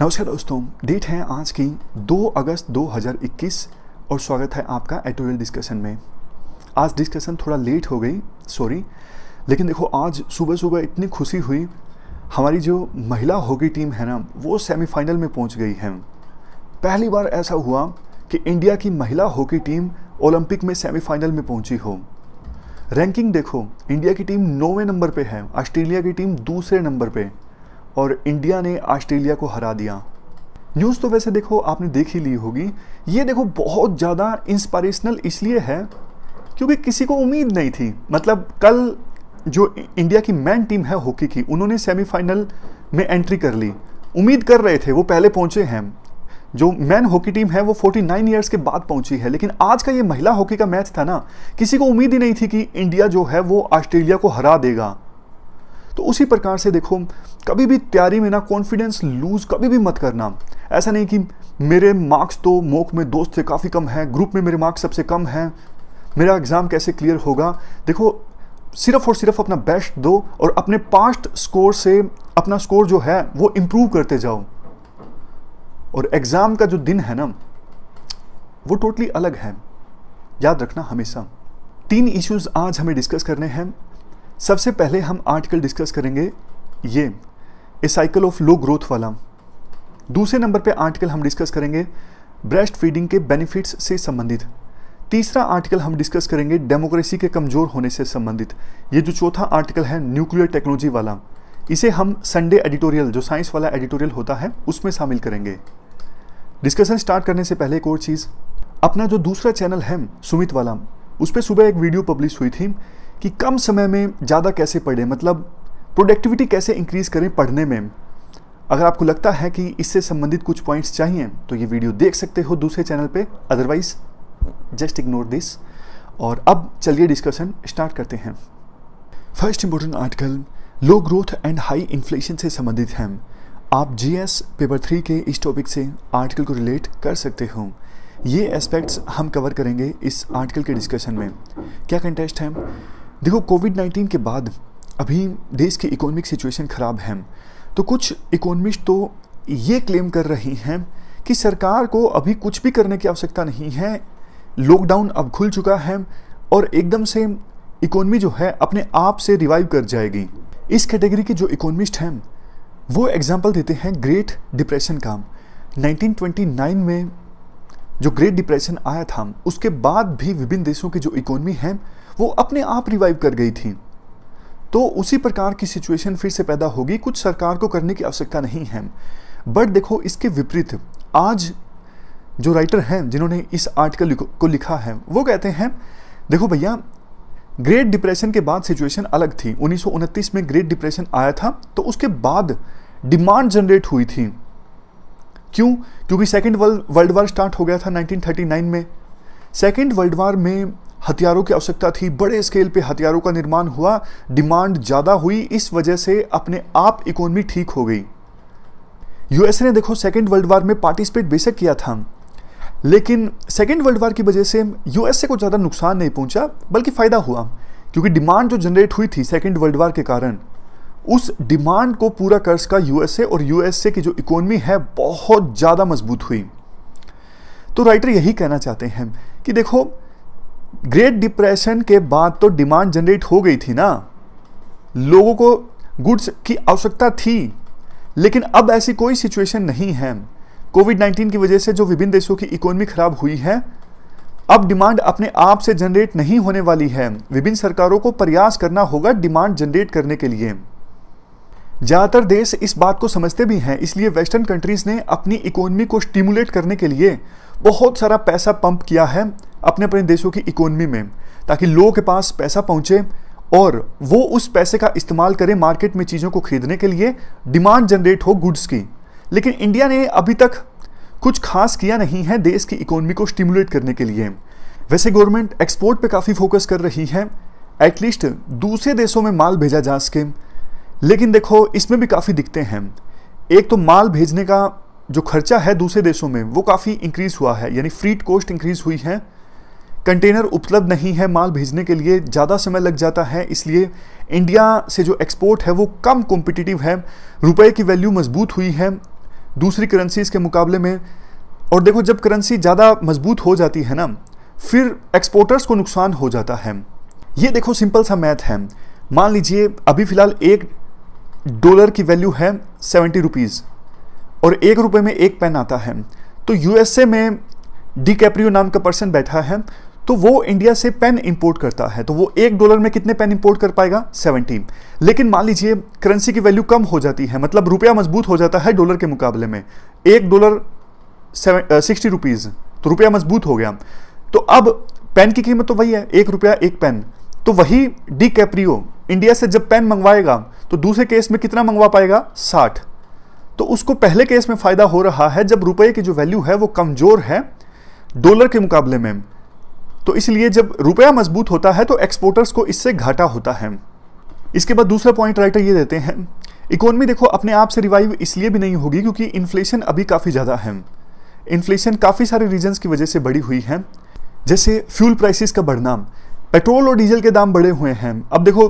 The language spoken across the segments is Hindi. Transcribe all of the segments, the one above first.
नमस्कार दोस्तों डेट है आज की 2 अगस्त 2021 और स्वागत है आपका एडिटोरियल डिस्कशन में आज डिस्कशन थोड़ा लेट हो गई सॉरी लेकिन देखो आज सुबह सुबह इतनी खुशी हुई हमारी जो महिला हॉकी टीम है ना वो सेमीफाइनल में पहुंच गई है पहली बार ऐसा हुआ कि इंडिया की महिला हॉकी टीम ओलंपिक में सेमीफाइनल में पहुंची हो रैंकिंग देखो इंडिया की टीम नौवें नंबर पे है ऑस्ट्रेलिया की टीम दूसरे नंबर पे और इंडिया ने ऑस्ट्रेलिया को हरा दिया न्यूज़ तो वैसे देखो आपने देख ही ली होगी ये देखो बहुत ज़्यादा इंस्पायरेशनल इसलिए है क्योंकि किसी को उम्मीद नहीं थी मतलब कल जो इंडिया की मैन टीम है हॉकी की उन्होंने सेमीफाइनल में एंट्री कर ली उम्मीद कर रहे थे वो पहले पहुंचे हैं जो मैन हॉकी टीम है वो 49 ईयर्स के बाद पहुंची है लेकिन आज का ये महिला हॉकी का मैच था ना किसी को उम्मीद ही नहीं थी कि इंडिया जो है वो ऑस्ट्रेलिया को हरा देगा तो उसी प्रकार से देखो कभी भी तैयारी में ना कॉन्फिडेंस लूज़ कभी भी मत करना ऐसा नहीं कि मेरे मार्क्स तो मोक में दोस्त से काफ़ी कम है ग्रुप में मेरे मार्क्स सबसे कम हैं मेरा एग्ज़ाम कैसे क्लियर होगा देखो सिर्फ और सिर्फ अपना बेस्ट दो और अपने पास्ट स्कोर से अपना स्कोर जो है वो इम्प्रूव करते जाओ और एग्ज़ाम का जो दिन है ना वो टोटली अलग है याद रखना हमेशा तीन इश्यूज आज हमें डिस्कस करने हैं सबसे पहले हम आर्टिकल डिस्कस करेंगे ये a cycle of low growth वाला दूसरे नंबर पे आर्टिकल हम डिस्कस करेंगे ब्रेस्ट फीडिंग के बेनिफिट्स से संबंधित तीसरा आर्टिकल हम डिस्कस करेंगे डेमोक्रेसी के कमज़ोर होने से संबंधित ये जो चौथा आर्टिकल है न्यूक्लियर टेक्नोलॉजी वाला इसे हम संडे एडिटोरियल जो साइंस वाला एडिटोरियल होता है उसमें शामिल करेंगे डिस्कशन स्टार्ट करने से पहले एक और चीज़ अपना जो दूसरा चैनल है सुमित वाला उस पर सुबह एक वीडियो पब्लिश हुई थी कि कम समय में ज़्यादा कैसे पढ़ें मतलब प्रोडक्टिविटी कैसे इंक्रीज़ करें पढ़ने में अगर आपको लगता है कि इससे संबंधित कुछ पॉइंट्स चाहिए तो ये वीडियो देख सकते हो दूसरे चैनल पे अदरवाइज जस्ट इग्नोर दिस और अब चलिए डिस्कशन स्टार्ट करते हैं first important article low growth and high inflation से संबंधित हैं आप जी पेपर थ्री के इस टॉपिक से आर्टिकल को रिलेट कर सकते हो ये एस्पेक्ट्स हम कवर करेंगे इस आर्टिकल के डिस्कशन में क्या कंटेस्ट है देखो कोविड नाइन्टीन के बाद अभी देश की इकोनॉमिक सिचुएशन ख़राब है तो कुछ इकोनॉमिस्ट तो ये क्लेम कर रही हैं कि सरकार को अभी कुछ भी करने की आवश्यकता नहीं है लॉकडाउन अब खुल चुका है और एकदम से इकोनॉमी जो है अपने आप से रिवाइव कर जाएगी इस कैटेगरी के जो इकोनॉमिस्ट हैं वो एग्जाम्पल देते हैं ग्रेट डिप्रेशन का 1929 में जो ग्रेट डिप्रेशन आया था उसके बाद भी विभिन्न देशों की जो इकोनॉमी है वो अपने आप रिवाइव कर गई थी तो उसी प्रकार की सिचुएशन फिर से पैदा होगी कुछ सरकार को करने की आवश्यकता नहीं है बट देखो इसके विपरीत आज जो राइटर हैं जिन्होंने इस आर्टिकल को लिखा है वो कहते हैं देखो भैया ग्रेट डिप्रेशन के बाद सिचुएशन अलग थी उन्नीस में ग्रेट डिप्रेशन आया था तो उसके बाद डिमांड जनरेट हुई थी क्यों क्योंकि सेकेंड वर्ल्ड वार स्टार्ट हो गया था 1939 में सेकेंड वर्ल्ड वार में हथियारों की आवश्यकता थी बड़े स्केल पे हथियारों का निर्माण हुआ डिमांड ज़्यादा हुई इस वजह से अपने आप इकोनमी ठीक हो गई यूएसए ने देखो सेकेंड वर्ल्ड वार में पार्टिसिपेट बेशक किया था लेकिन सेकेंड वर्ल्ड वार की वजह से यूएसए को ज़्यादा नुकसान नहीं पहुंचा बल्कि फ़ायदा हुआ क्योंकि डिमांड जो जनरेट हुई थी सेकेंड वर्ल्ड वार के कारण उस डिमांड को पूरा कर सका यूएसए और यूएसए की जो इकोनॉमी है बहुत ज़्यादा मजबूत हुई तो राइटर यही कहना चाहते हैं कि देखो ग्रेट डिप्रेशन के बाद तो डिमांड जनरेट हो गई थी ना लोगों को गुड्स की आवश्यकता थी लेकिन अब ऐसी कोई सिचुएशन नहीं है कोविड 19 की वजह से जो विभिन्न देशों की इकोनॉमी खराब हुई है अब डिमांड अपने आप से जनरेट नहीं होने वाली है विभिन्न सरकारों को प्रयास करना होगा डिमांड जनरेट करने के लिए ज़्यादातर देश इस बात को समझते भी हैं इसलिए वेस्टर्न कंट्रीज़ ने अपनी इकोनमी को स्टिमुलेट करने के लिए बहुत सारा पैसा पंप किया है अपने अपने देशों की इकोनमी में ताकि लोगों के पास पैसा पहुंचे और वो उस पैसे का इस्तेमाल करें मार्केट में चीज़ों को खरीदने के लिए डिमांड जनरेट हो गुड्स की लेकिन इंडिया ने अभी तक कुछ खास किया नहीं है देश की इकोनॉमी को स्टिमुलेट करने के लिए वैसे गवर्नमेंट एक्सपोर्ट पे काफ़ी फोकस कर रही है एटलीस्ट दूसरे देशों में माल भेजा जा सके लेकिन देखो इसमें भी काफ़ी दिखते हैं एक तो माल भेजने का जो खर्चा है दूसरे देशों में वो काफ़ी इंक्रीज़ हुआ है यानी फ्रीट कॉस्ट इंक्रीज़ हुई है कंटेनर उपलब्ध नहीं है माल भेजने के लिए ज़्यादा समय लग जाता है इसलिए इंडिया से जो एक्सपोर्ट है वो कम कॉम्पिटिटिव है रुपए की वैल्यू मजबूत हुई है दूसरी करेंसीज़ के मुकाबले में और देखो जब करेंसी ज़्यादा मजबूत हो जाती है ना फिर एक्सपोर्टर्स को नुकसान हो जाता है ये देखो सिंपल सा मैथ है मान लीजिए अभी फ़िलहाल एक डॉलर की वैल्यू है सेवेंटी रुपीज़ और एक रुपये में एक पेन आता है तो यूएसए में डी कैप्रियो नाम का पर्सन बैठा है तो वो इंडिया से पेन इंपोर्ट करता है तो वो एक डॉलर में कितने पेन इंपोर्ट कर पाएगा सेवेंटी लेकिन मान लीजिए करेंसी की वैल्यू कम हो जाती है मतलब रुपया मजबूत हो जाता है डॉलर के मुकाबले में एक डॉलर सिक्सटी रुपीज़ तो रुपया मजबूत हो गया तो अब पेन की कीमत तो वही है एक रुपया एक पेन तो वही डी कैप्रियो इंडिया से जब पेन मंगवाएगा तो दूसरे केस में कितना मंगवा पाएगा साठ तो उसको पहले केस में फ़ायदा हो रहा है जब रुपए की जो वैल्यू है वो कमज़ोर है डॉलर के मुकाबले में तो इसलिए जब रुपया मजबूत होता है तो एक्सपोर्टर्स को इससे घाटा होता है इसके बाद दूसरा पॉइंट राइटर ये देते हैं इकोनॉमी देखो अपने आप से रिवाइव इसलिए भी नहीं होगी क्योंकि इन्फ्लेशन अभी काफ़ी ज़्यादा है इन्फ्लेशन काफ़ी सारे रीजन की वजह से बढ़ी हुई है जैसे फ्यूल प्राइसेस का बढ़ना पेट्रोल और डीजल के दाम बढ़े हुए हैं अब देखो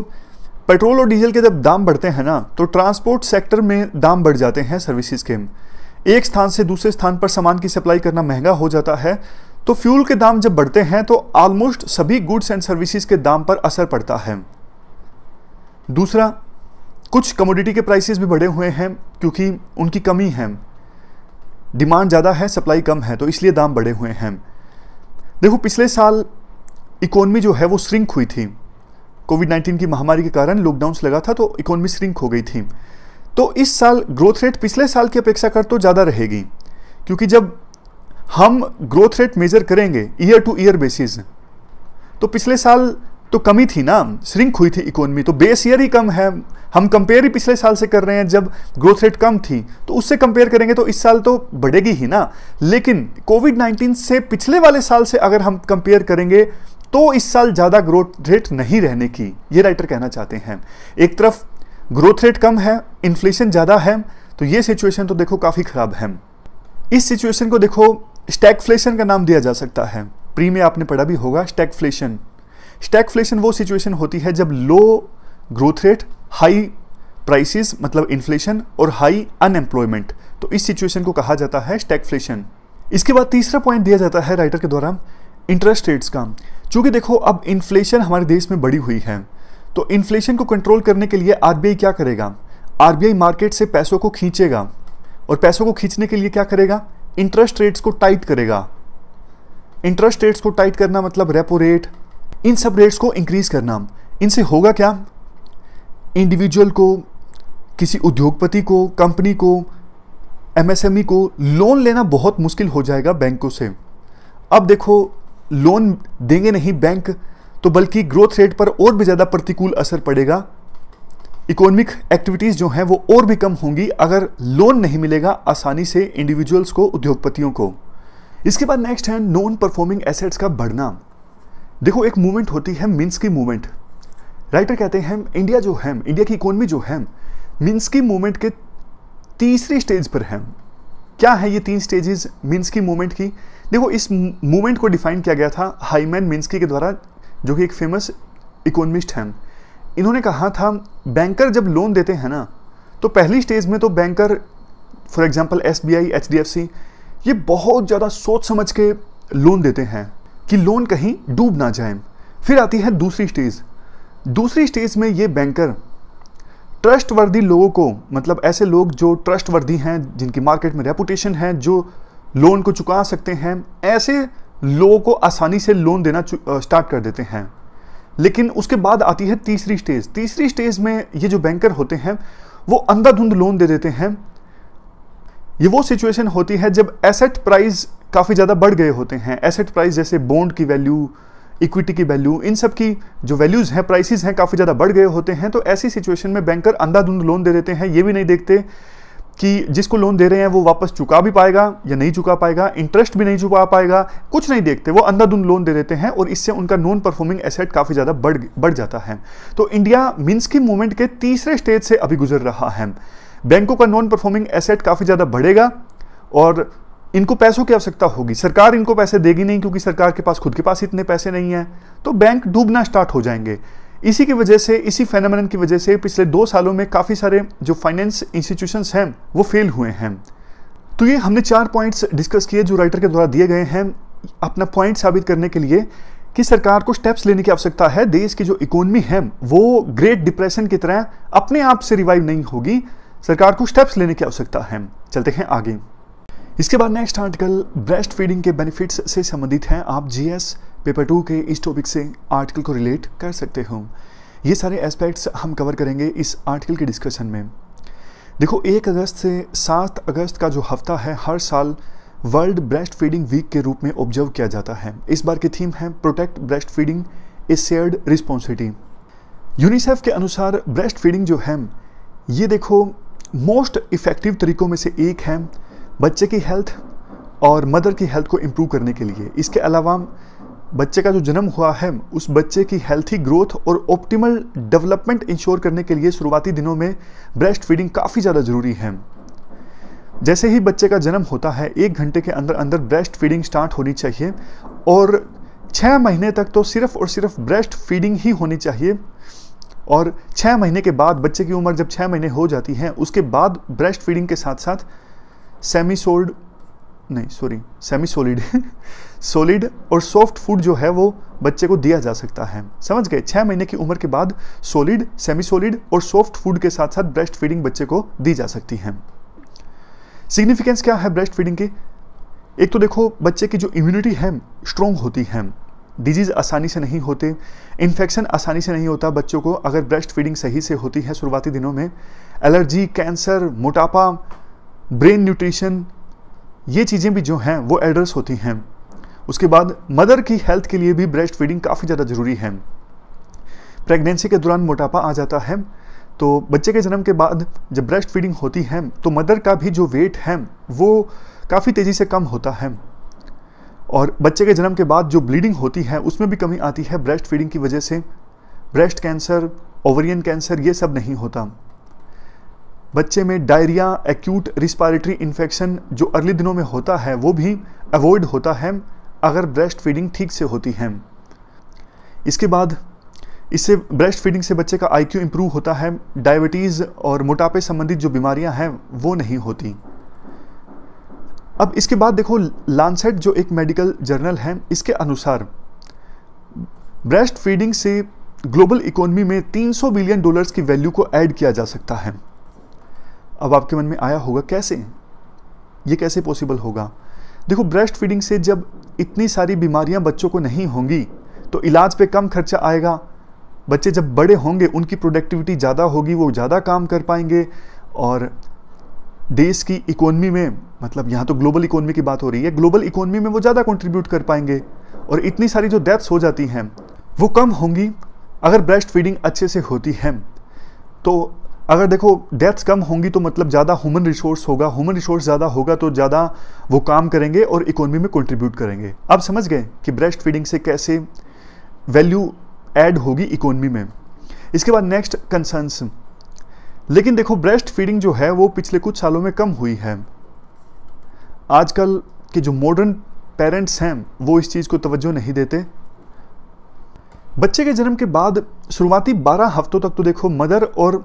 पेट्रोल और डीजल के जब दाम बढ़ते हैं ना तो ट्रांसपोर्ट सेक्टर में दाम बढ़ जाते हैं सर्विसेज के एक स्थान से दूसरे स्थान पर सामान की सप्लाई करना महंगा हो जाता है तो फ्यूल के दाम जब बढ़ते हैं तो ऑलमोस्ट सभी गुड्स एंड सर्विसेज के दाम पर असर पड़ता है दूसरा कुछ कमोडिटी के प्राइसेस भी बढ़े हुए हैं क्योंकि उनकी कमी है डिमांड ज़्यादा है सप्लाई कम है तो इसलिए दाम बढ़े हुए हैं देखो पिछले साल इकोनमी जो है वो श्रिंक हुई थी कोविड नाइन्टीन की महामारी के कारण लॉकडाउन लगा था तो इकोनॉमी श्रिंक हो गई थी तो इस साल ग्रोथ रेट पिछले साल की अपेक्षा कर तो ज़्यादा रहेगी क्योंकि जब हम ग्रोथ रेट मेजर करेंगे ईयर टू ईयर बेसिस तो पिछले साल तो कमी थी ना श्रिंक हुई थी इकोनॉमी तो बेस ईयर ही कम है हम कंपेयर ही पिछले साल से कर रहे हैं जब ग्रोथ रेट कम थी तो उससे कंपेयर करेंगे तो इस साल तो बढ़ेगी ही ना लेकिन कोविड नाइन्टीन से पिछले वाले साल से अगर हम कंपेयर करेंगे तो इस साल ज़्यादा ग्रोथ रेट नहीं रहने की ये राइटर कहना चाहते हैं एक तरफ ग्रोथ रेट कम है इन्फ्लेशन ज़्यादा है तो ये सिचुएशन तो देखो काफ़ी ख़राब है इस सिचुएशन को देखो स्टैगफ्लेशन का नाम दिया जा सकता है प्री में आपने पढ़ा भी होगा स्टैगफ्लेशन स्टैगफ्लेशन वो सिचुएशन होती है जब low growth rate high prices मतलब इन्फ्लेशन और हाई अनएम्प्लॉयमेंट तो इस सिचुएशन को कहा जाता है स्टैगफ्लेशन इसके बाद तीसरा पॉइंट दिया जाता है राइटर के द्वारा इंटरेस्ट रेट्स का चूंकि देखो अब इन्फ्लेशन हमारे देश में बढ़ी हुई है तो इन्फ्लेशन को कंट्रोल करने के लिए आर क्या करेगा आर मार्केट से पैसों को खींचेगा और पैसों को खींचने के लिए क्या करेगा इंटरेस्ट रेट्स को टाइट करेगा इंटरेस्ट रेट्स को टाइट करना मतलब रेपो रेट इन सब रेट्स को इंक्रीज करना इनसे होगा क्या इंडिविजुअल को किसी उद्योगपति को कंपनी को एमएसएमई e को लोन लेना बहुत मुश्किल हो जाएगा बैंकों से अब देखो लोन देंगे नहीं बैंक तो बल्कि ग्रोथ रेट पर और भी ज़्यादा प्रतिकूल असर पड़ेगा इकोनॉमिक एक्टिविटीज़ जो हैं वो और भी कम होंगी अगर लोन नहीं मिलेगा आसानी से इंडिविजुअल्स को उद्योगपतियों को इसके बाद नेक्स्ट है नॉन परफॉर्मिंग एसेट्स का बढ़ना देखो एक मूवमेंट होती है मिन्स की मूवमेंट राइटर कहते हैं इंडिया जो है इंडिया की इकोनॉमी जो है मिन्स की मूवमेंट के तीसरी स्टेज पर है क्या है ये तीन स्टेजेस मिन्सकी मूवमेंट की देखो इस मूवमेंट को डिफाइन किया गया था हाईमैन मिन्सकी के द्वारा जो कि एक फेमस इकोनमिस्ट हैं इन्होंने कहा था बैंकर जब लोन देते हैं ना तो पहली स्टेज में तो banker for example S B I H D F C ये बहुत ज़्यादा सोच समझ के लोन देते हैं कि लोन कहीं डूब ना जाए फिर आती है दूसरी स्टेज दूसरी स्टेज में ये बैंकर ट्रस्ट वर्दी लोगों को मतलब ऐसे लोग जो ट्रस्ट वर्दी हैं जिनकी मार्केट में रेपुटेशन है जो लोन को चुका सकते हैं ऐसे लोगों को आसानी से लोन देना स्टार्ट कर देते हैं लेकिन उसके बाद आती है तीसरी स्टेज तीसरी स्टेज में ये जो बैंकर होते हैं वो अंधाधुंध लोन दे देते हैं ये वो सिचुएशन होती है जब एसेट प्राइस काफ़ी ज़्यादा बढ़ गए होते हैं एसेट प्राइस जैसे बॉन्ड की वैल्यू इक्विटी की वैल्यू इन सब की जो वैल्यूज़ हैं प्राइसेस हैं काफ़ी ज़्यादा बढ़ गए होते हैं तो ऐसी सिचुएशन में बैंकर अंधाधुंध लोन दे देते हैं ये भी नहीं देखते कि जिसको लोन दे रहे हैं वो वापस चुका भी पाएगा या नहीं चुका पाएगा इंटरेस्ट भी नहीं चुका पाएगा कुछ नहीं देखते वो अंधाधुंध लोन दे देते हैं और इससे उनका नॉन परफॉर्मिंग एसेट काफ़ी ज़्यादा बढ़ बढ़ जाता है तो इंडिया मीन्स की मूवमेंट के तीसरे स्टेज से अभी गुजर रहा है बैंकों का नॉन परफॉर्मिंग एसेट काफ़ी ज़्यादा बढ़ेगा और इनको पैसों की आवश्यकता होगी सरकार इनको पैसे देगी नहीं क्योंकि सरकार के पास खुद के पास इतने पैसे नहीं हैं तो बैंक डूबना स्टार्ट हो जाएंगे इसी की वजह से इसी फेनोमेन की वजह से पिछले दो सालों में काफ़ी सारे जो फाइनेंस इंस्टीट्यूशंस हैं वो फेल हुए हैं तो ये हमने चार पॉइंट्स डिस्कस किए जो राइटर के द्वारा दिए गए हैं अपना पॉइंट साबित करने के लिए कि सरकार को स्टेप्स लेने की आवश्यकता है देश की जो इकोनॉमी है वो ग्रेट डिप्रेशन की तरह अपने आप से रिवाइव नहीं होगी सरकार को स्टेप्स लेने की आवश्यकता है चलते हैं आगे इसके बाद नेक्स्ट आर्टिकल ब्रेस्ट फीडिंग के बेनिफिट्स से संबंधित हैं आप जीएस पेपर टू के इस टॉपिक से आर्टिकल को रिलेट कर सकते हो ये सारे एस्पेक्ट्स हम कवर करेंगे इस आर्टिकल के डिस्कशन में देखो एक अगस्त से सात अगस्त का जो हफ्ता है हर साल वर्ल्ड ब्रेस्ट फीडिंग वीक के रूप में ऑब्जर्व किया जाता है इस बार की थीम है protect breast feeding a shared responsibility UNICEF के अनुसार ब्रेस्ट फीडिंग जो है ये देखो मोस्ट इफ़ेक्टिव तरीकों में से एक है बच्चे की हेल्थ और मदर की हेल्थ को इम्प्रूव करने के लिए इसके अलावा बच्चे का जो जन्म हुआ है उस बच्चे की हेल्थी ग्रोथ और ऑप्टिमल डेवलपमेंट इंश्योर करने के लिए शुरुआती दिनों में ब्रेस्ट फीडिंग काफ़ी ज़्यादा ज़रूरी है जैसे ही बच्चे का जन्म होता है एक घंटे के अंदर अंदर ब्रेस्ट फीडिंग स्टार्ट होनी चाहिए और छः महीने तक तो सिर्फ और सिर्फ ब्रेस्ट फीडिंग ही होनी चाहिए और छः महीने के बाद बच्चे की उम्र जब छः महीने हो जाती है उसके बाद ब्रेस्ट फीडिंग के साथ साथ सेमी सोल्ड नहीं सॉरी सेमी सोलिड सोलिड और सॉफ्ट फूड जो है वो बच्चे को दिया जा सकता है समझ गए छः महीने की उम्र के बाद सोलिड सेमी सोलिड और सॉफ्ट फूड के साथ साथ ब्रेस्ट फीडिंग बच्चे को दी जा सकती है सिग्निफिकेंस क्या है ब्रेस्ट फीडिंग की एक तो देखो बच्चे की जो इम्यूनिटी है स्ट्रॉन्ग होती है डिजीज़ आसानी से नहीं होते इन्फेक्शन आसानी से नहीं होता बच्चों को अगर ब्रेस्ट फीडिंग सही से होती है शुरुआती दिनों में एलर्जी कैंसर मोटापा ब्रेन न्यूट्रिशन ये चीज़ें भी जो हैं वो एड्रेस होती हैं उसके बाद मदर की हेल्थ के लिए भी ब्रेस्ट फीडिंग काफ़ी ज़्यादा ज़रूरी है प्रेगनेंसी के दौरान मोटापा आ जाता है तो बच्चे के जन्म के बाद जब ब्रेस्ट फीडिंग होती है तो मदर का भी जो वेट है वो काफ़ी तेज़ी से कम होता है और बच्चे के जन्म के बाद जो ब्लीडिंग होती है उसमें भी कमी आती है ब्रेस्ट फीडिंग की वजह से ब्रेस्ट कैंसर ओवरियन कैंसर ये सब नहीं होता बच्चे में डायरिया एक्यूट रिस्पायरेटरी इन्फेक्शन जो अर्ली दिनों में होता है वो भी अवॉइड होता है अगर ब्रेस्ट फीडिंग ठीक से होती है इसके बाद इससे ब्रेस्ट फीडिंग से बच्चे का आईक्यू इम्प्रूव होता है डायबिटीज़ और मोटापे संबंधित जो बीमारियां हैं वो नहीं होती अब इसके बाद देखो लानसेट जो एक मेडिकल जर्नल है इसके अनुसार ब्रेस्ट फीडिंग से ग्लोबल इकोनॉमी में 300 बिलियन डॉलर्स की वैल्यू को ऐड किया जा सकता है अब आपके मन में आया होगा कैसे ये कैसे पॉसिबल होगा देखो ब्रेस्ट फीडिंग से जब इतनी सारी बीमारियां बच्चों को नहीं होंगी तो इलाज पे कम खर्चा आएगा बच्चे जब बड़े होंगे उनकी प्रोडक्टिविटी ज़्यादा होगी वो ज़्यादा काम कर पाएंगे और देश की इकोनॉमी में मतलब यहाँ तो ग्लोबल इकोनॉमी की बात हो रही है ग्लोबल इकोनॉमी में वो ज़्यादा कंट्रीब्यूट कर पाएंगे और इतनी सारी जो डेथ्स हो जाती हैं वो कम होंगी अगर ब्रेस्ट फीडिंग अच्छे से होती है तो अगर देखो डेथ्स कम होंगी तो मतलब ज़्यादा ह्यूमन रिसोर्स होगा ह्यूमन रिसोर्स ज़्यादा होगा तो ज़्यादा वो काम करेंगे और इकोनॉमी में कंट्रीब्यूट करेंगे अब समझ गए कि ब्रेस्ट फीडिंग से कैसे वैल्यू ऐड होगी इकोनॉमी में इसके बाद नेक्स्ट कंसर्नस लेकिन देखो ब्रेस्ट फीडिंग जो है वो पिछले कुछ सालों में कम हुई है आजकल के जो मॉडर्न पेरेंट्स हैं वो इस चीज़ को तवज्जो नहीं देते बच्चे के जन्म के बाद शुरुआती 12 हफ्तों तक तो देखो मदर और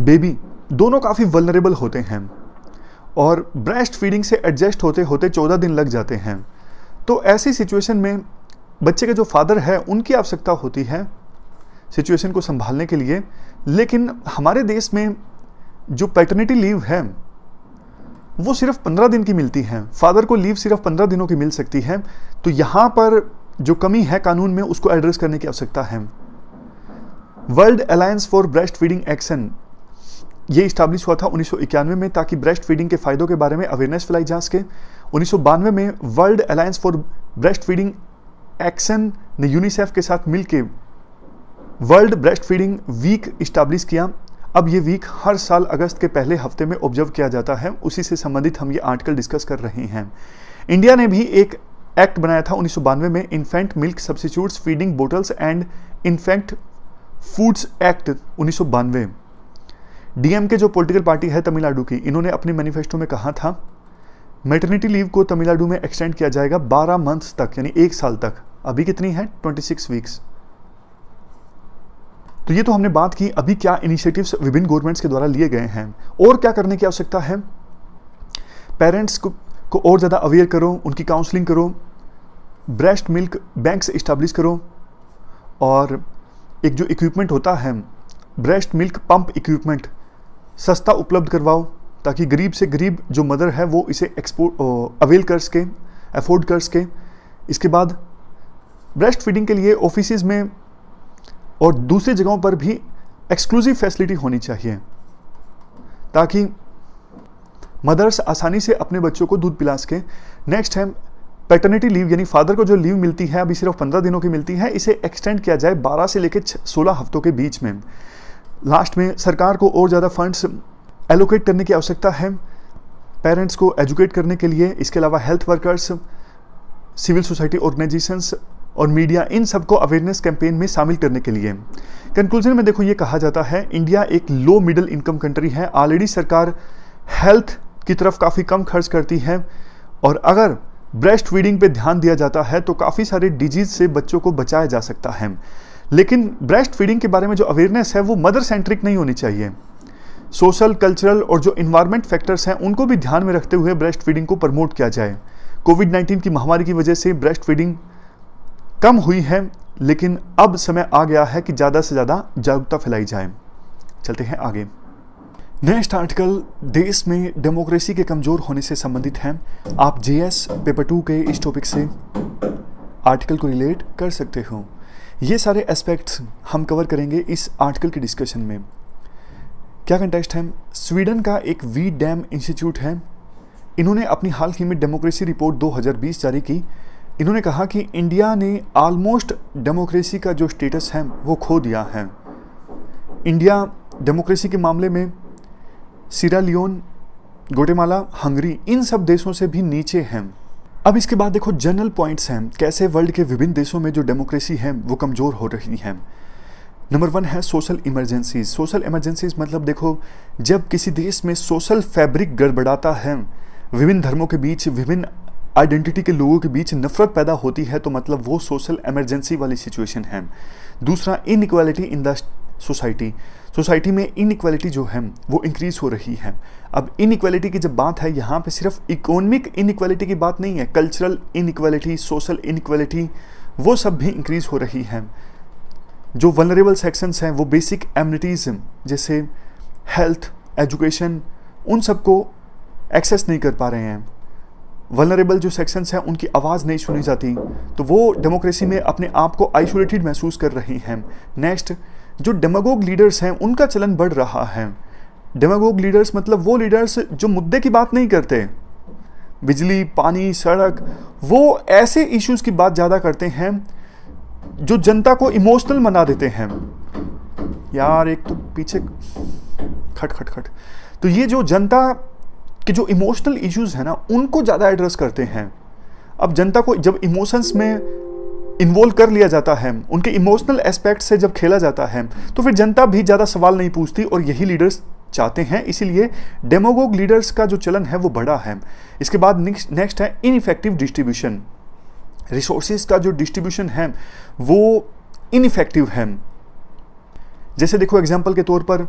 बेबी दोनों काफ़ी वलनरेबल होते हैं और ब्रेस्ट फीडिंग से एडजस्ट होते होते चौदह दिन लग जाते हैं तो ऐसी सिचुएशन में बच्चे के जो फादर है उनकी आवश्यकता होती है सिचुएशन को संभालने के लिए लेकिन हमारे देश में जो पैटर्निटी लीव है वो सिर्फ पंद्रह दिन की मिलती है फादर को लीव सिर्फ पंद्रह दिनों की मिल सकती है तो यहाँ पर जो कमी है कानून में उसको एड्रेस करने की आवश्यकता है World Alliance for Breast Feeding Action ये इस्टाब्लिश हुआ था उन्नीस में ताकि ब्रेस्ट फीडिंग के फ़ायदों के बारे में अवेयरनेस फैलाई जा सके उन्नीस में World Alliance for Breast Feeding Action ने यूनिसेफ के साथ मिलकर World Breast Feeding Week establish किया अब ये वीक हर साल अगस्त के पहले हफ्ते में ऑब्जर्व किया जाता है उसी से संबंधित हम ये आर्टिकल डिस्कस कर रहे हैं इंडिया ने भी एक एक्ट बनाया था उन्नीस में infant milk substitutes feeding bottles and infant foods act उन्नीस डीएमके जो पॉलिटिकल पार्टी है तमिलनाडु की इन्होंने अपने मैनिफेस्टो में कहा था मेटर्निटी लीव को तमिलनाडु में एक्सटेंड किया जाएगा 12 मंथ्स तक यानी एक साल तक अभी कितनी है 26 वीक्स तो ये तो हमने बात की अभी क्या इनिशिएटिव्स विभिन्न गवर्नमेंट्स के द्वारा लिए गए हैं और क्या करने की आवश्यकता है पेरेंट्स को, को और ज़्यादा अवेयर करो उनकी काउंसलिंग करो ब्रेस्ट मिल्क बैंक्स इस्टेब्लिश करो और एक जो इक्विपमेंट होता है ब्रेस्ट मिल्क पंप इक्विपमेंट सस्ता उपलब्ध करवाओ ताकि गरीब से गरीब जो मदर है वो इसे एक्सपोर्ट अवेल कर सके अफोर्ड कर सके इसके बाद ब्रेस्ट फीडिंग के लिए ऑफिस में और दूसरी जगहों पर भी एक्सक्लूसिव फैसिलिटी होनी चाहिए ताकि मदर्स आसानी से अपने बच्चों को दूध पिला सकें नेक्स्ट है पैटर्निटी लीव यानी फादर को जो लीव मिलती है अभी सिर्फ पंद्रह दिनों की मिलती है इसे एक्सटेंड किया जाए बारह से लेकर सोलह हफ्तों के बीच में लास्ट में सरकार को और ज़्यादा फंड्स एलोकेट करने की आवश्यकता है पेरेंट्स को एजुकेट करने के लिए इसके अलावा health workers civil society organisations और मीडिया इन सबको अवेयरनेस कैंपेन में शामिल करने के लिए कंक्लूजन में देखो ये कहा जाता है इंडिया एक लो मिडिल इनकम कंट्री है ऑलरेडी सरकार हेल्थ की तरफ काफ़ी कम खर्च करती है और अगर ब्रेस्ट फीडिंग पे ध्यान दिया जाता है तो काफ़ी सारे डिजीज से बच्चों को बचाया जा सकता है लेकिन ब्रेस्ट फीडिंग के बारे में जो अवेयरनेस है वो मदर सेंट्रिक नहीं होनी चाहिए सोशल कल्चरल और जो इन्वायरमेंट फैक्टर्स हैं उनको भी ध्यान में रखते हुए ब्रेस्ट फीडिंग को प्रमोट किया जाए कोविड 19 की महामारी की वजह से ब्रेस्ट फीडिंग कम हुई है लेकिन अब समय आ गया है कि ज़्यादा से ज़्यादा जागरूकता फैलाई जाए चलते हैं आगे नेक्स्ट आर्टिकल देश में डेमोक्रेसी के कमज़ोर होने से संबंधित हैं आप जीएस पेपर टू के इस टॉपिक से आर्टिकल को रिलेट कर सकते हो ये सारे एस्पेक्ट्स हम कवर करेंगे इस आर्टिकल के डिस्कशन में क्या कंटेक्स्ट है स्वीडन का एक वी डैम इंस्टीट्यूट है इन्होंने अपनी हाल ही में डेमोक्रेसी रिपोर्ट 2020 जारी की इन्होंने कहा कि इंडिया ने आलमोस्ट डेमोक्रेसी का जो स्टेटस है वो खो दिया है इंडिया डेमोक्रेसी के मामले में सिरा लियोन गोटेमाला हंगरी इन सब देशों से भी नीचे हैं अब इसके बाद देखो जनरल पॉइंट्स हैं कैसे वर्ल्ड के विभिन्न देशों में जो डेमोक्रेसी है वो कमज़ोर हो रही है नंबर वन है सोशल इमरजेंसीज सोशल इमरजेंसीज मतलब देखो जब किसी देश में सोशल फैब्रिक गड़बड़ाता है विभिन्न धर्मों के बीच विभिन्न आइडेंटिटी के लोगों के बीच नफरत पैदा होती है तो मतलब वो सोशल इमरजेंसी वाली सिचुएशन है दूसरा inequality in the society society में इनक्वालिटी जो है वो इंक्रीज़ हो रही है अब इनक्वालिटी की जब बात है यहाँ पे सिर्फ इकोनॉमिक इनक्वालिटी की बात नहीं है कल्चरल इनक्वालिटी सोशल इनक्वालिटी वो सब भी इंक्रीज़ हो रही है जो वनरेबल सेक्शंस हैं वो बेसिक एमिटीज जैसे हेल्थ एजुकेशन उन सबको एक्सेस नहीं कर पा रहे हैं वनरेबल जो सेक्शंस हैं उनकी आवाज़ नहीं सुनी जाती तो वो डेमोक्रेसी में अपने आप को आइसोलेटेड महसूस कर रही हैं नेक्स्ट जो डेमागोग लीडर्स हैं उनका चलन बढ़ रहा है डेमागोग लीडर्स मतलब वो लीडर्स जो मुद्दे की बात नहीं करते बिजली पानी सड़क वो ऐसे इश्यूज की बात ज़्यादा करते हैं जो जनता को इमोशनल बना देते हैं यार एक तो पीछे खट खट खट तो ये जो जनता के जो इमोशनल इश्यूज हैं ना उनको ज़्यादा एड्रेस करते हैं अब जनता को जब इमोशंस में इन्वॉल्व कर लिया जाता है उनके इमोशनल एस्पेक्ट से जब खेला जाता है तो फिर जनता भी ज़्यादा सवाल नहीं पूछती और यही लीडर्स चाहते हैं इसीलिए डेमोगोग लीडर्स का जो चलन है वो बड़ा है इसके बाद नेक्स्ट है इनफेक्टिव डिस्ट्रीब्यूशन रिसोर्सेज का जो डिस्ट्रीब्यूशन है वो इनफेक्टिव है जैसे देखो एग्जाम्पल के तौर पर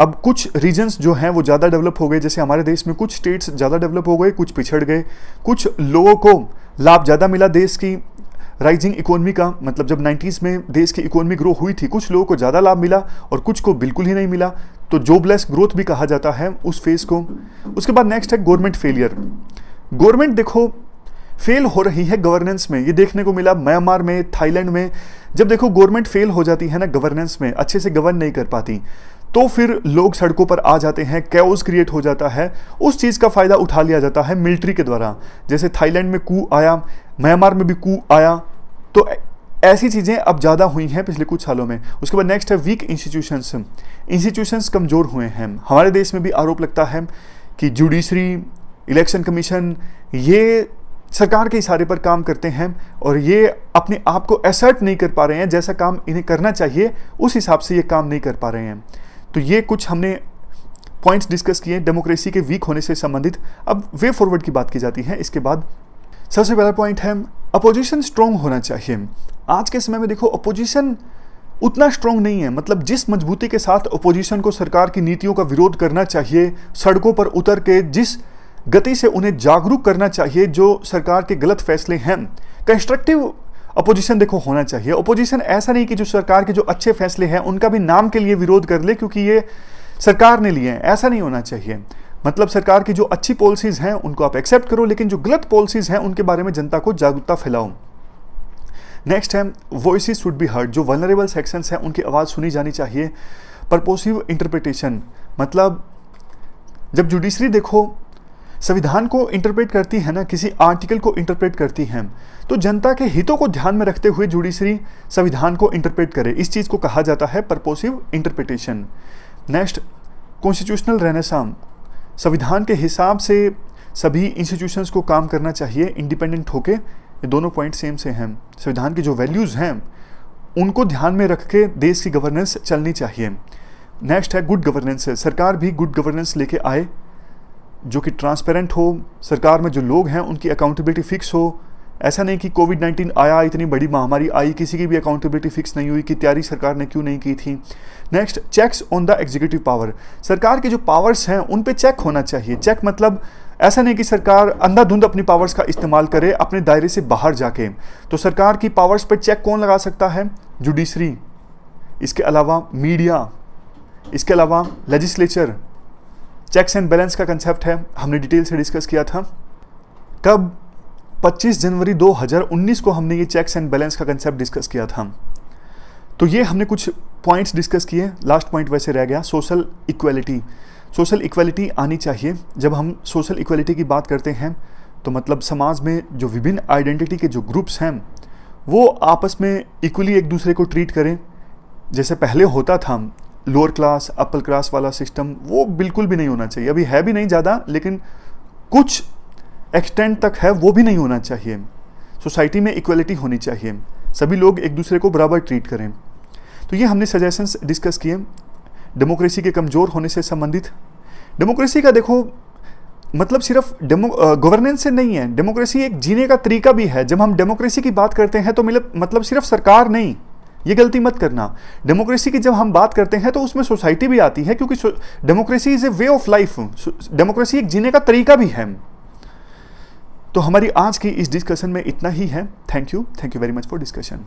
अब कुछ रीजन्स जो हैं वो ज़्यादा डेवलप हो गए जैसे हमारे देश में कुछ स्टेट्स ज़्यादा डेवलप हो गए कुछ पिछड़ गए कुछ लोगों को लाभ ज़्यादा मिला देश की राइजिंग इकोनॉमी का मतलब जब 90s में देश की इकोनॉमी ग्रो हुई थी कुछ लोगों को ज़्यादा लाभ मिला और कुछ को बिल्कुल ही नहीं मिला तो जॉबलेस ग्रोथ भी कहा जाता है उस फेज़ को उसके बाद नेक्स्ट है गवर्नमेंट फेलियर गवर्नमेंट देखो फेल हो रही है गवर्नेंस में ये देखने को मिला म्यांमार में थाईलैंड में जब देखो गवर्नमेंट फेल हो जाती है ना गवर्नेंस में अच्छे से गवर्न नहीं कर पाती तो फिर लोग सड़कों पर आ जाते हैं कैओस क्रिएट हो जाता है उस चीज़ का फ़ायदा उठा लिया जाता है मिलिट्री के द्वारा जैसे थाईलैंड में कू आया म्यांमार में भी कू आया तो ऐसी चीज़ें अब ज़्यादा हुई हैं पिछले कुछ सालों में उसके बाद नेक्स्ट है वीक इंस्टीट्यूशंस इंस्टीट्यूशंस कमज़ोर हुए हैं हमारे देश में भी आरोप लगता है कि जुडिशरी इलेक्शन कमीशन ये सरकार के इशारे पर काम करते हैं और ये अपने आप को एसर्ट नहीं कर पा रहे हैं जैसा काम इन्हें करना चाहिए उस हिसाब से ये काम नहीं कर पा रहे हैं तो ये कुछ हमने पॉइंट्स डिस्कस किए डेमोक्रेसी के वीक होने से संबंधित अब वे फॉरवर्ड की बात की जाती है इसके बाद सबसे पहला पॉइंट है अपोजिशन स्ट्रॉन्ग होना चाहिए आज के समय में देखो अपोजिशन उतना स्ट्रांग नहीं है मतलब जिस मजबूती के साथ अपोजिशन को सरकार की नीतियों का विरोध करना चाहिए सड़कों पर उतर के जिस गति से उन्हें जागरूक करना चाहिए जो सरकार के गलत फैसले हैं कंस्ट्रक्टिव अपोजिशन देखो होना चाहिए अपोजिशन ऐसा नहीं कि जो सरकार के जो अच्छे फैसले हैं उनका भी नाम के लिए विरोध कर ले क्योंकि ये सरकार ने लिए हैं ऐसा नहीं होना चाहिए मतलब सरकार की जो अच्छी पॉलिसीज़ हैं उनको आप एक्सेप्ट करो लेकिन जो गलत पॉलिसीज़ हैं उनके बारे में जनता को जागरूकता फैलाओ नेक्स्ट है वॉइस शुड बी हर्ड जो वनरेबल सेक्शंस हैं उनकी आवाज़ सुनी जानी चाहिए परपोसिव इंटरप्रिटेशन मतलब जब जुडिशरी देखो संविधान को इंटरप्रेट करती है ना किसी आर्टिकल को इंटरप्रेट करती है तो जनता के हितों को ध्यान में रखते हुए जुडिशरी संविधान को इंटरप्रेट करे इस चीज़ को कहा जाता है परपोसिव इंटरप्रिटेशन नेक्स्ट कॉन्स्टिट्यूशनल रहनेसाम संविधान के हिसाब से सभी इंस्टीट्यूशंस को काम करना चाहिए इंडिपेंडेंट होके ये दोनों पॉइंट सेम से हैं संविधान के जो वैल्यूज़ हैं उनको ध्यान में रख के देश की गवर्नेंस चलनी चाहिए नेक्स्ट है गुड गवर्नेंस सरकार भी गुड गवर्नेंस लेके आए जो कि ट्रांसपेरेंट हो सरकार में जो लोग हैं उनकी अकाउंटेबिलिटी फिक्स हो ऐसा नहीं कि कोविड नाइन्टीन आया इतनी बड़ी महामारी आई किसी की भी अकाउंटेबिलिटी फिक्स नहीं हुई कि तैयारी सरकार ने क्यों नहीं की थी next checks on the executive power सरकार के जो पावर्स हैं उन पर चेक होना चाहिए चेक मतलब ऐसा नहीं कि सरकार अंधाधुंध अपनी पावर्स का इस्तेमाल करे अपने दायरे से बाहर जाके तो सरकार की पावर्स पर चेक कौन लगा सकता है जुडिशरी इसके अलावा मीडिया इसके अलावा लेजिस्लेचर चेक्स एंड बैलेंस का कंसेप्ट है हमने डिटेल से डिस्कस किया था कब 25 जनवरी 2019 को हमने ये चेक्स एंड बैलेंस का कंसेप्ट डिस्कस किया था तो ये हमने कुछ पॉइंट्स डिस्कस किए लास्ट पॉइंट वैसे रह गया सोशल इक्वलिटी सोशल इक्वलिटी आनी चाहिए जब हम सोशल इक्वलिटी की बात करते हैं तो मतलब समाज में जो विभिन्न आइडेंटिटी के जो ग्रुप्स हैं वो आपस में इक्वली एक दूसरे को ट्रीट करें जैसे पहले होता था लोअर क्लास अपर क्लास वाला सिस्टम वो बिल्कुल भी नहीं होना चाहिए अभी है भी नहीं ज़्यादा लेकिन कुछ एक्सटेंड तक है वो भी नहीं होना चाहिए सोसाइटी में इक्वलिटी होनी चाहिए सभी लोग एक दूसरे को बराबर ट्रीट करें तो ये हमने सजेशंस डिस्कस किए डेमोक्रेसी के कमज़ोर होने से संबंधित डेमोक्रेसी का देखो मतलब सिर्फ डेमो गवर्नेंस से नहीं है डेमोक्रेसी एक जीने का तरीका भी है जब हम डेमोक्रेसी की बात करते हैं तो मतलब सिर्फ सरकार नहीं ये गलती मत करना डेमोक्रेसी की जब हम बात करते हैं तो उसमें सोसाइटी भी आती है क्योंकि democracy is a way of life democracy एक जीने का तरीका भी है तो हमारी आज की इस डिस्कशन में इतना ही है thank you thank you very much for discussion